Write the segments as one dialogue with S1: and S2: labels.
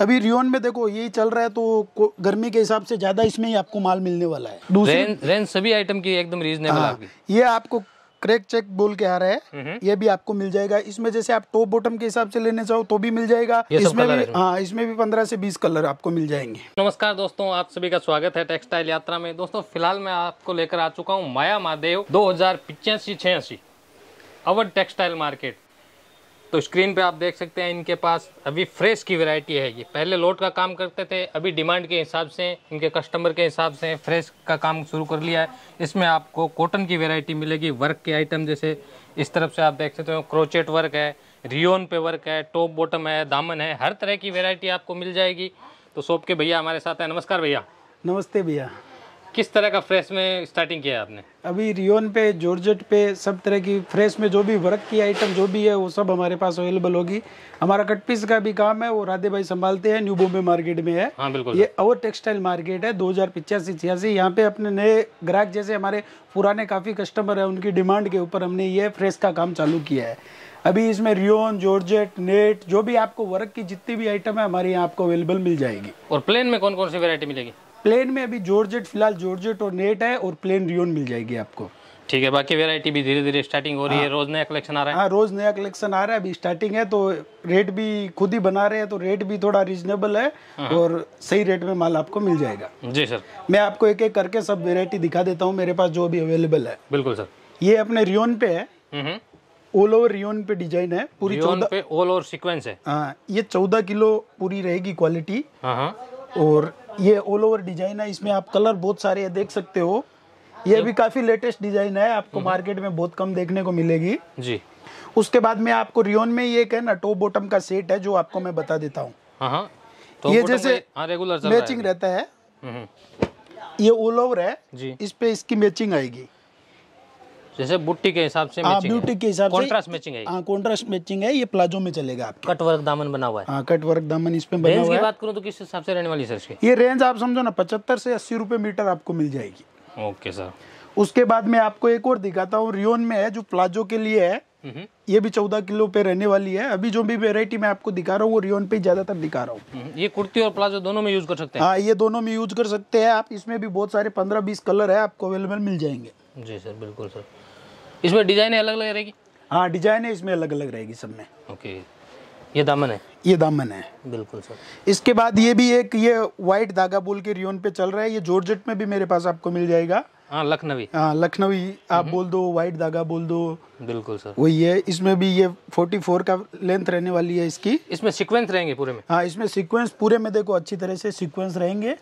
S1: अभी रियोन में देखो यही चल रहा है तो गर्मी के हिसाब से ज्यादा इसमें ही आपको माल मिलने वाला है रेंज,
S2: रेंज सभी आइटम की एकदम रीजनेबल हाँ,
S1: ये आपको क्रेक चेक बोल के आ रहा है ये भी आपको मिल जाएगा इसमें जैसे आप टॉप बॉटम के हिसाब से लेने चाहो तो भी मिल जाएगा इसमें भी हाँ इसमें भी पंद्रह से बीस कलर आपको मिल जाएंगे
S2: नमस्कार दोस्तों आप सभी का स्वागत है टेक्सटाइल यात्रा में दोस्तों फिलहाल मैं आपको लेकर आ चुका हूँ माया महादेव दो हजार पिचासी छियासी अवर टेक्सटाइल मार्केट तो स्क्रीन पे आप देख सकते हैं इनके पास अभी फ्रेश की वैरायटी है ये पहले लोट का काम करते थे अभी डिमांड के हिसाब से इनके कस्टमर के हिसाब से फ्रेश का काम शुरू कर लिया है इसमें आपको कॉटन की वैरायटी मिलेगी वर्क के आइटम जैसे इस तरफ से आप देख सकते हो क्रोचेट वर्क है रियोन पे वर्क है टॉप बॉटम है दामन है हर तरह की वेरायटी आपको मिल जाएगी तो शॉप के भैया हमारे साथ हैं नमस्कार भैया
S1: नमस्ते भैया
S2: किस तरह का फ्रेश में स्टार्टिंग किया आपने
S1: अभी रियोन पे जॉर्जेट पे सब तरह की फ्रेश में जो भी वर्क की आइटम जो भी है वो सब हमारे पास अवेलेबल होगी हमारा कट पीस का भी काम है वो राधे भाई संभालते हैं न्यू बॉम्बे मार्केट में है हाँ, बिल्कुल ये अवर टेक्सटाइल मार्केट है दो हजार पिचासी छियासी यहाँ पे अपने नए ग्राहक जैसे हमारे पुराने काफ़ी कस्टमर है उनकी डिमांड के ऊपर हमने ये फ्रेश का काम चालू किया है अभी इसमें रियोन जॉर्जेट नेट जो भी आपको वर्क की जितनी भी आइटम है हमारे यहाँ आपको अवेलेबल मिल जाएगी और
S2: प्लेन में कौन कौन सी वेरायटी मिलेगी
S1: प्लेन में अभी जॉर्जेट फिलहाल जॉर्जेट और नेट है और प्लेन रियोन मिल जाएगी आपको
S2: ठीक है बाकी वेरायटी भी धीरे धीरे स्टार्टिंग हो रही है हाँ। रोज नया कलेक्शन आ
S1: रहा है हाँ रोज नया कलेक्शन आ रहा है अभी स्टार्टिंग है तो रेट भी खुद ही बना रहे हैं तो रेट भी थोड़ा रिजनेबल है हाँ। और सही रेट में माल आपको मिल जाएगा जी सर मैं आपको एक एक करके सब वेरायटी दिखा देता हूँ मेरे पास जो भी अवेलेबल है बिल्कुल सर ये अपने रियोन पे है all hmm over hmm. Rayon पे डिजाइन है पूरी ऑल
S2: ओवर सिक्वेंस है
S1: हाँ, ये चौदह किलो पूरी रहेगी क्वालिटी और ये ऑल ओवर डिजाइन है इसमें आप कलर बहुत सारे है देख सकते हो ये भी काफी लेटेस्ट डिजाइन है आपको मार्केट हम्म। में बहुत कम देखने को मिलेगी जी उसके बाद में आपको रियोन में ये है ना टॉप बॉटम का सेट है जो आपको मैं बता देता हूँ
S2: हाँ, हाँ।
S1: ये जैसे हाँ, रेगुलर मैचिंग रहता है
S2: हम्म, हम्म।
S1: ये ऑल ओवर है जी इस पे इसकी मैचिंग आएगी
S2: जैसे बुट्टी के हिसाब से आ, हाँ, ब्यूटी के हिसाब से कॉन्ट्रास्ट मैचिंग है
S1: कॉन्ट्रास्ट मैचिंग है ये प्लाजो हाँ, में चलेगा आप कट वर्क दामन बना हुआ है आ, कट वर्क दामन इसमें बना हुआ है बात
S2: करूँ तो किस हिसाब से रहने वाली सर इसकी ये
S1: रेंज आप समझो ना पचहत्तर से अस्सी रुपये मीटर आपको मिल जाएगी ओके सर उसके बाद में आपको एक और दिखाता हूँ रियोन में है जो प्लाजो के लिए है हम्म हम्म। ये भी चौदह किलो पे रहने वाली है अभी जो भी वेरायटी मैं आपको दिखा रहा हूँ वो रियोन पे ज्यादातर दिखा रहा हूँ
S2: हम्म ये कुर्ती और प्लाजो दोनों में यूज कर सकते हैं हाँ ये
S1: दोनों में यूज कर सकते हैं आप इसमें भी बहुत सारे पंद्रह बीस कलर है आपको अवेलेबल मिल जाएंगे
S2: जी सर बिल्कुल सर
S1: इसमें डिजाइन अलग अलग रहेगी हाँ डिजाइने इसमें अलग अलग रहेगी सब में ओके ये दामन है ये दामन है बिल्कुल सर इसके बाद ये भी एक ये व्हाइट धागा बोल के रियोन पे चल रहा है ये जॉर्जेट में भी मेरे पास आपको मिल जाएगा हाँ लखनवी हाँ लखनवी आप हम्म। बोल दो व्हाइट धागा बोल दो
S2: बिल्कुल सर वही
S1: है इसमें भी ये 44 का लेंथ रहने वाली है इसकी
S2: इसमें सीक्वेंस रहेंगे पूरे में
S1: हाँ इसमें सीक्वेंस पूरे में देखो अच्छी तरह से सीक्वेंस रहेंगे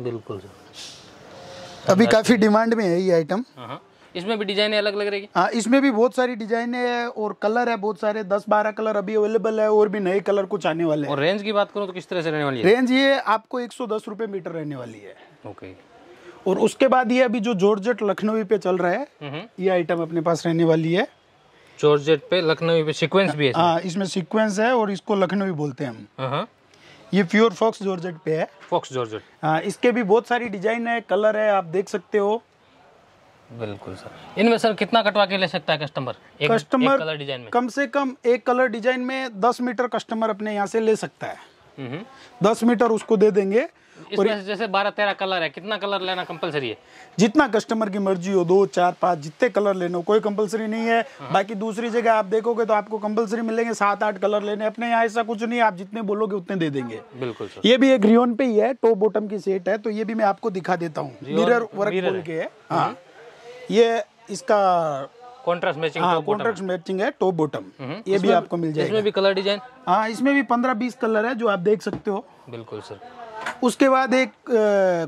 S1: बिल्कुल सर अभी काफी डिमांड में है ये आइटम
S2: इसमें भी डिजाइने अलग अलग रहेगी हाँ
S1: इसमें भी बहुत सारी डिजाइने है और कलर है बहुत सारे दस बारह कलर अभी अवेलेबल है और भी नए कलर कुछ आने वाले
S2: और रेंज की बात करूँ तो किस तरह से
S1: रहने वाली है रेंज ये आपको एक सौ मीटर रहने वाली है ओके और उसके बाद ये अभी जो जॉर्जेट लखनवी पे चल रहा है हम्म हम्म। ये आइटम अपने पास रहने वाली है जॉर्जेट
S2: पे लखनवी पे सीक्वेंस भी है हाँ
S1: इसमें सीक्वेंस है और इसको लखनवी बोलते हैं हम हाँ, हाँ। ये प्योर फॉक्स जॉर्जेट पे है फॉक्स जॉर्जेट हाँ इसके भी बहुत सारी डिजाइन है कलर है आप देख सकते हो
S2: बिल्कुल सर इनमें सर कितना कटवा के ले सकता है कस्टमर एक, कस्टमर एक कलर डिजाइन में कम
S1: से कम एक कलर डिजाइन में दस मीटर कस्टमर अपने यहाँ से ले सकता है हम्म। दस मीटर उसको दे देंगे
S2: और जैसे बारह तेरह कलर है कितना कलर लेना कंपलसरी है
S1: जितना कस्टमर की मर्जी हो दो चार पाँच जितने कलर लेने कोई कंपलसरी नहीं है हाँ। बाकी दूसरी जगह आप देखोगे तो आपको कंपलसरी मिलेंगे सात आठ कलर लेने अपने यहाँ ऐसा कुछ नहीं आप जितने बोलोगे उतने दे देंगे बिल्कुल ये भी एक रियोन पे ही है टॉप बॉटम की सेट है तो ये भी मैं आपको दिखा देता हूँ मिरर वर्क के है हाँ हम्म। ये इसका कॉन्ट्रास्ट मैचिंग हाँ कॉन्ट्रास्ट मैचिंग है टॉप बॉटम हम्म, ये भी आपको मिल जाएगा इसमें भी कलर डिजाइन हाँ इसमें भी पंद्रह बीस कलर है जो आप देख सकते हो बिल्कुल सर उसके बाद एक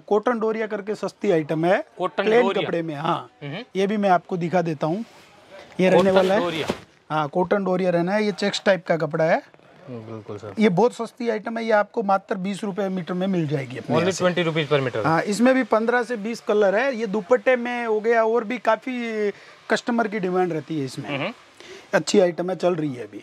S1: कॉटन डोरिया करके सस्ती आइटम है कॉटन कपड़े में हाँ हम्म। ये भी मैं आपको दिखा देता हूँ ये रहने वाला है हाँ कॉटन डोरिया रहना है ये चेक्स टाइप का कपड़ा है
S2: हम्म, बिल्कुल सर ये
S1: बहुत सस्ती आइटम है ये आपको मात्र बीस रुपए मीटर में मिल जाएगी ओनली
S2: ट्वेंटी रुपीज पर मीटर हाँ
S1: इसमें भी पंद्रह से बीस कलर है ये दुपट्टे में हो गया और भी काफ़ी कस्टमर की डिमांड रहती है इसमें हम्म। अच्छी आइटम है चल रही है अभी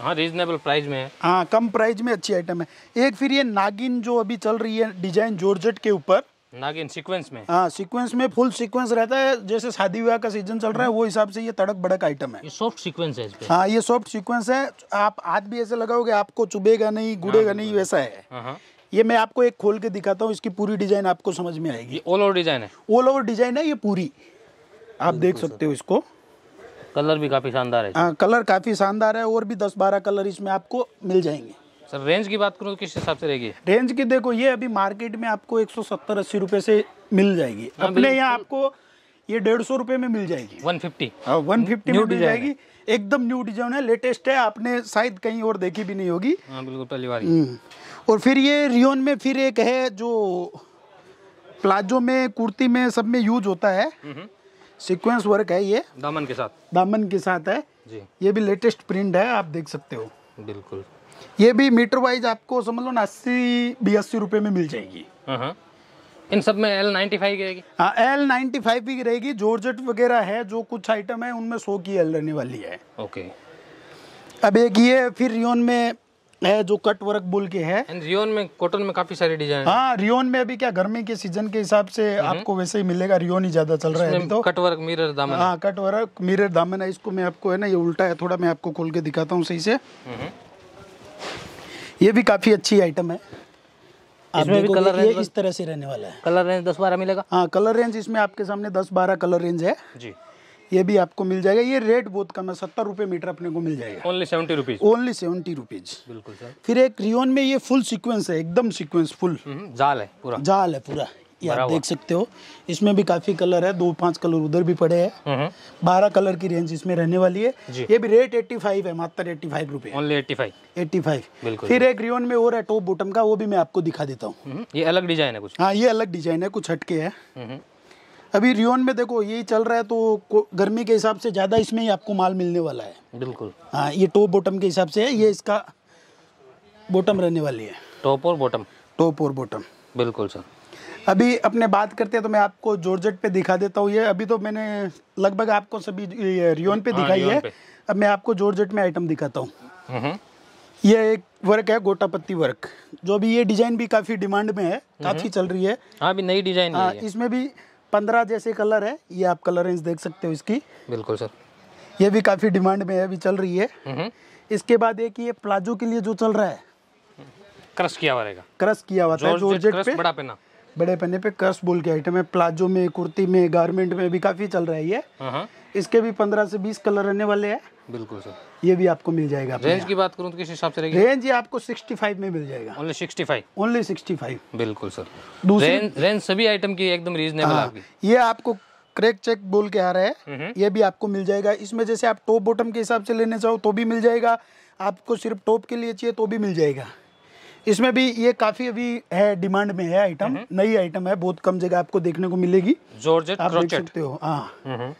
S2: हाँ रीजनेबल प्राइस में है
S1: हाँ कम प्राइस में अच्छी आइटम है एक फिर ये नागिन जो अभी चल रही है डिजाइन जॉर्जेट के ऊपर
S2: नागिन सीक्वेंस में
S1: हाँ सीक्वेंस में फुल सीक्वेंस रहता है जैसे शादी विवाह का सीजन चल रहा है वो हिसाब से ये तड़क बड़क आइटम है ये
S2: सॉफ्ट सीक्वेंस है
S1: हाँ ये सॉफ्ट सीक्वेंस है आप हाथ भी ऐसे लगाओगे आपको चुभेगा नहीं हाँ, गुड़ेगा नहीं वैसा है हाँ, हाँ। ये मैं आपको एक खोल के दिखाता हूँ इसकी पूरी डिजाइन आपको समझ में आएगी ऑल ओवर डिजाइन है ऑल ओवर डिजाइन है ये पूरी आप देख सकते हो इसको
S2: कलर भी काफी शानदार है
S1: कलर काफी शानदार है और भी दस बारह कलर इसमें आपको मिल जाएंगे
S2: सर रेंज की बात करूँ तो किस हिसाब से रहेगी
S1: रेंज की देखो ये अभी मार्केट में आपको एक सौ सत्तर अस्सी रुपये से मिल जाएगी हाँ, अपने यहाँ आपको ये डेढ़ सौ रुपये में मिल जाएगी
S2: वन फिफ्टी वन फिफ्टी में मिल जाएगी
S1: एकदम न्यू डिजाइन है लेटेस्ट है आपने शायद कहीं और देखी भी नहीं होगी
S2: हाँ, बिल्कुल पहली बार हम्म।
S1: और फिर ये रियोन में फिर एक है जो प्लाजो में कुर्ती में सब में यूज होता है सिक्वेंस हम्म। वर्क है ये
S2: दामन के साथ
S1: दामन के साथ है जी ये भी लेटेस्ट प्रिंट है आप देख सकते हो बिल्कुल ये भी मीटर वाइज आपको समझ लो ना अस्सी बयासी रुपए में मिल जाएगी हाँ, हाँ। इन सब में
S2: एल नाइनटी फाइव रहेगी
S1: हाँ एल नाइनटी फाइव भी रहेगी जॉर्जेट वगैरह है जो कुछ आइटम है उनमें सो की एल रहने वाली है ओके अब एक ये फिर रियोन में है जो कट वर्क बोल के है
S2: रियोन में कॉटन में काफी सारे डिजाइन हाँ
S1: रियोन में अभी क्या गर्मी के सीजन के हिसाब से हम्म। आपको वैसे ही मिलेगा रियोन ही ज्यादा चल रहा है तो
S2: कट वर्क मिरर दामन हाँ
S1: कट वर्क मिरर दामन है इसको मैं आपको है ना ये उल्टा है थोड़ा मैं आपको खोल के दिखाता हूँ सही से हम्म। ये भी काफ़ी अच्छी आइटम है इसमें भी कलर रेंज इस तरह से रहने वाला है कलर रेंज दस बारह मिलेगा हाँ कलर रेंज इसमें आपके सामने दस बारह कलर रेंज है जी ये भी आपको मिल जाएगा ये रेट बहुत कम है सत्तर रुपए मीटर अपने को मिल जाएगा only seventy rupees only seventy rupees बिल्कुल सर फिर एक रियोन में ये फुल सीक्वेंस है एकदम सीक्वेंस हम्म, फुल जाल है पूरा जाल है पूरा आप देख सकते हो इसमें भी काफ़ी कलर है दो पांच कलर उधर भी पड़े हैं बारह कलर की रेंज इसमें रहने वाली है ये भी रेट एट्टी फाइव है मात्र एट्टी फाइव
S2: रुपये एट्टी फाइव एट्टी फाइव फिर एक
S1: रियोन में और है टॉप बॉटम का वो भी मैं आपको दिखा देता हूँ
S2: ये अलग डिजाइन है कुछ
S1: हाँ ये अलग डिजाइन है कुछ हटके है अभी रियोन में देखो ये चल रहा है तो गर्मी के हिसाब से ज़्यादा इसमें ही आपको माल मिलने वाला है बिल्कुल हाँ ये टॉप बॉटम के हिसाब से है ये इसका बॉटम रहने वाली है
S2: टॉप और बॉटम
S1: टॉप और बॉटम बिल्कुल सर अभी अपने बात करते हैं तो मैं आपको जॉर्जेट पे दिखा देता हूँ ये अभी तो मैंने लगभग आपको सभी रियोन पे हाँ, दिखाई है अब मैं आपको जॉर्जेट में आइटम दिखाता हूँ हम्म। ये एक वर्क है गोटा पत्ती वर्क जो भी ये डिजाइन भी काफी डिमांड में है हम्म। काफी चल रही है हाँ, अभी नई डिजाइन हाँ इसमें भी पंद्रह जैसे कलर है ये आप कलर रेंज देख सकते हो इसकी बिल्कुल सर ये भी काफी डिमांड में है अभी चल रही है हम्म। इसके बाद एक ये प्लाजो के लिए जो चल रहा है क्रश किया हुआ क्रश किया हुआ जॉर्जेट पे बड़ा पेना बड़े पैने पे कर्स बोल के आइटम है प्लाजो में कुर्ती में गारमेंट में भी काफी चल रहा है ये हाँ, हाँ। इसके भी पंद्रह से बीस कलर रहने वाले हैं
S2: बिल्कुल सर
S1: ये भी आपको मिल जाएगा रेंज की
S2: बात करूँ तो किस हिसाब से रहेगी रेंज
S1: ये आपको 65 में मिल जाएगा
S2: ओनली 65
S1: ओनली 65 बिल्कुल सर रेंज
S2: रेंज सभी आइटम की एकदम रीजनेबल हाँ, आपकी
S1: ये आपको क्रैक चेक बोल के आ रहा है हम्म, हम्म। ये भी आपको मिल जाएगा इसमें जैसे आप टॉप बॉटम के हिसाब से लेने चाहो तो भी मिल जाएगा आपको सिर्फ टॉप के लिए चाहिए तो भी मिल जाएगा इसमें भी ये काफी अभी है डिमांड में है आइटम हम्म। नई आइटम है बहुत कम जगह आपको देखने को मिलेगी
S2: जॉर्जेट आप देख सकते
S1: हो हाँ हम्म।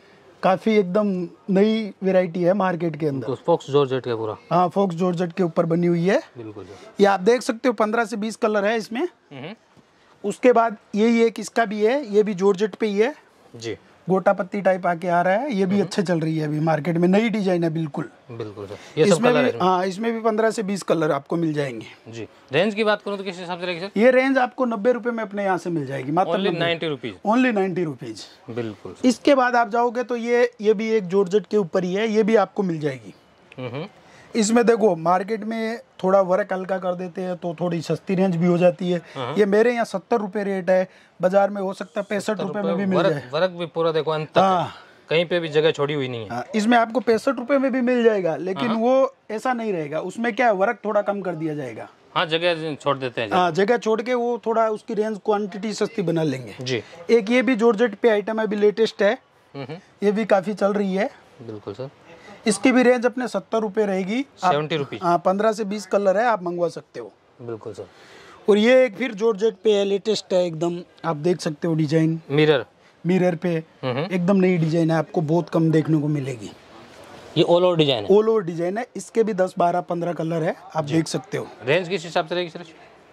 S1: काफी एकदम नई वेराइटी है मार्केट के अंदर फोक्स
S2: जॉर्जेट के पूरा
S1: हाँ फोक्स जॉर्जेट के ऊपर बनी हुई है बिल्कुल ये आप देख सकते हो पंद्रह से बीस कलर है इसमें हम्म। उसके बाद यही एक इसका भी है ये भी जॉर्जेट पे ही है जी गोटा पत्ती टाइप आके आ रहा है ये भी हम्म। अच्छे चल रही है अभी मार्केट में नई डिजाइन है बिल्कुल
S2: बिल्कुल ये इसमें भी हाँ
S1: इसमें भी पंद्रह से बीस कलर आपको मिल जाएंगे
S2: जी रेंज की बात करूँ तो किस हिसाब से रहेगी
S1: ये रेंज आपको नब्बे रुपए में अपने यहाँ से मिल जाएगी मात्र ninety rupees only ninety rupees बिल्कुल इसके बाद आप जाओगे तो ये ये भी एक जोरजट के ऊपर ही है ये भी आपको मिल जाएगी हम्म, हम्म। इसमें देखो मार्केट में थोड़ा वर्क हल्का कर देते हैं तो थोड़ी सस्ती रेंज भी हो जाती है हाँ। ये मेरे यहाँ सत्तर रुपए रेट है बाजार में हो सकता है पैंसठ रुपए में भी मिल जाए
S2: वर्क भी पूरा देखो अंत हाँ कहीं पे भी जगह छोड़ी हुई नहीं है हाँ,
S1: इसमें आपको पैंसठ रुपए में भी मिल जाएगा लेकिन हाँ। वो ऐसा नहीं रहेगा उसमें क्या है वर्क थोड़ा कम कर दिया जाएगा
S2: हाँ जगह छोड़ देते हैं हाँ
S1: जगह छोड़ के वो थोड़ा उसकी रेंज क्वांटिटी सस्ती बना लेंगे जी एक ये भी जोरजेट पे आइटम अभी लेटेस्ट है हम्म, हम्म। ये भी काफ़ी चल रही है बिल्कुल सर इसकी भी रेंज अपने सत्तर रुपये रहेगी सेवेंटी रुपीज हाँ पंद्रह से बीस कलर है आप मंगवा सकते हो बिल्कुल सर और ये एक फिर जॉर्जेट पे है लेटेस्ट है एकदम आप देख सकते हो डिजाइन मिरर मिरर पे हम्म। एकदम नई डिजाइन है आपको बहुत कम देखने को मिलेगी
S2: ये ऑल ओवर डिजाइन है
S1: ऑल ओवर डिजाइन है इसके भी दस बारह पंद्रह कलर है आप देख सकते हो
S2: रेंज किस हिसाब से रहेगी सर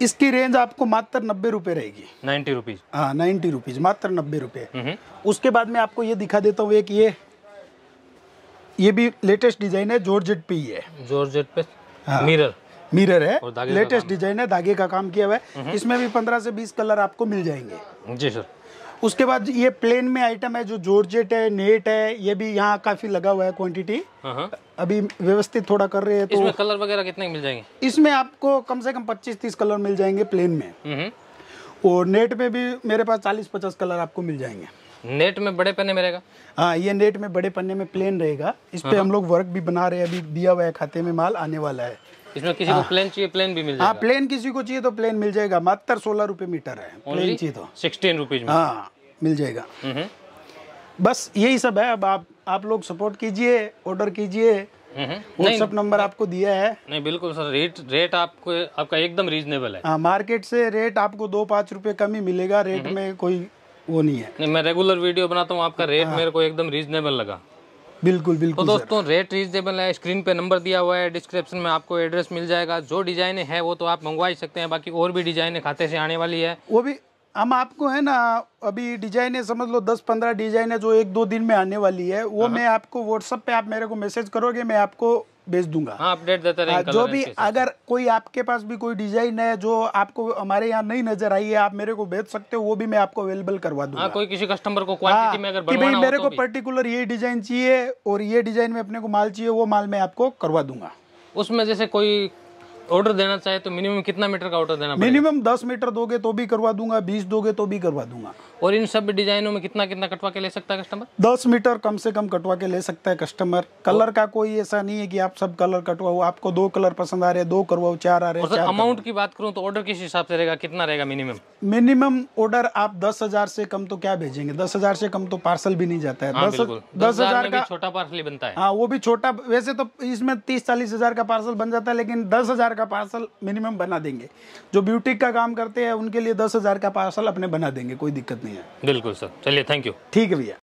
S1: इसकी रेंज आपको मात्र नब्बे रुपए रहेगी नाइन्टी रुपीज हाँ नाइन्टी रुपीज मात्र नब्बे रुपए हम्म। उसके बाद में आपको ये दिखा देता हूँ एक ये ये भी लेटेस्ट डिजाइन है जॉर्जेट पे ही है
S2: जॉर्जेट पे हाँ। मिरर मिरर है लेटेस्ट
S1: डिजाइन है धागे का काम किया हुआ है हम्म। इसमें भी पंद्रह से बीस कलर आपको मिल जाएंगे जी सर उसके बाद ये प्लेन में आइटम है जो जॉर्जेट है नेट है ये भी यहाँ काफी लगा हुआ है क्वांटिटी हाँ, हाँ। अभी व्यवस्थित थोड़ा कर रहे हैं तो इसमें
S2: कलर वगैरह कितने मिल जाएंगे
S1: इसमें आपको कम से कम पच्चीस तीस कलर मिल जाएंगे प्लेन में हम्म। और नेट में भी मेरे पास चालीस पचास कलर आपको मिल जाएंगे
S2: नेट में बड़े पन्ने में रहेगा
S1: हाँ ये नेट में बड़े पन्ने में प्लेन रहेगा इस पे हाँ। हम लोग वर्क भी बना रहे हैं अभी दिया हुआ है खाते में माल आने वाला है
S2: इसमें किसी आ, को प्लेन हाँ। चाहिए प्लेन भी मिल हाँ, जाएगा हाँ प्लेन
S1: किसी को चाहिए तो प्लेन मिल जाएगा मात्र सोलह रूपए मीटर है प्लेन चाहिए तो
S2: सिक्सटीन रुपीज हाँ
S1: मिल जाएगा बस यही सब है अब आप आप लोग सपोर्ट कीजिए ऑर्डर कीजिए व्हाट्सअप नंबर आपको दिया है
S2: नहीं बिल्कुल सर रेट रेट आपको आपका एकदम रीजनेबल है आ,
S1: मार्केट से रेट आपको दो पाँच रुपए कम ही मिलेगा रेट में कोई वो नहीं है
S2: नहीं मैं रेगुलर वीडियो बनाता हूँ आपका रेट हाँ। मेरे को एकदम रीजनेबल लगा
S1: बिल्कुल बिल्कुल तो
S2: दोस्तों रेट रीजनेबल है स्क्रीन पे नंबर दिया हुआ है डिस्क्रिप्शन में आपको एड्रेस मिल जाएगा जो डिजाइन है वो तो आप मंगवा ही सकते हैं बाकी और भी डिजाइन खाते से आने वाली है
S1: वो भी हम आपको है ना अभी डिजाइने समझ लो दस पंद्रह डिजाइन है जो एक दो दिन में आने वाली है वो हाँ। मैं आपको व्हाट्सअप पे आप मेरे को मैसेज करोगे मैं आपको भेज दूंगा
S2: हाँ, अपडेट देता रहेगा जो भी
S1: अगर कोई आपके पास भी कोई डिजाइन है जो आपको हमारे यहाँ नहीं नजर आई है आप मेरे को भेज सकते हो वो भी मैं आपको अवेलेबल करवा दूंगा हाँ,
S2: कोई किसी कस्टमर को क्वांटिटी हाँ, में अगर कि भाई मेरे तो को
S1: पर्टिकुलर ये डिजाइन चाहिए और ये डिजाइन में अपने को माल चाहिए वो माल मैं आपको करवा दूंगा
S2: उसमें जैसे कोई ऑर्डर देना चाहे तो मिनिमम कितना मीटर का ऑर्डर देना
S1: मिनिमम दस मीटर दोगे तो भी करवा दूंगा बीस दोगे तो भी करवा दूंगा
S2: और इन सब डिजाइनों में कितना कितना कटवा के ले सकता है कस्टमर
S1: दस मीटर कम से कम कटवा के ले सकता है कस्टमर कलर का कोई ऐसा नहीं है कि आप सब कलर कटवाओ आपको दो कलर पसंद आ रहे हैं दो करवाओ चार आ रहे हैं अमाउंट
S2: की बात करूँ तो ऑर्डर किस हिसाब से रहेगा कितना रहेगा मिनिमम
S1: मिनिमम ऑर्डर आप दस हजार से कम तो क्या भेजेंगे दस हजार से कम तो पार्सल भी नहीं जाता है हाँ, दस हजार का
S2: छोटा पार्सल ही बनता है
S1: हाँ वो भी छोटा वैसे तो इसमें तीस चालीस हजार का पार्सल बन जाता है लेकिन दस हजार का पार्सल मिनिमम बना देंगे जो ब्यूटिक का काम करते हैं उनके लिए दस हजार का पार्सल अपने बना देंगे कोई दिक्कत नहीं हैं बिल्कुल सर चलिए थैंक यू ठीक है भैया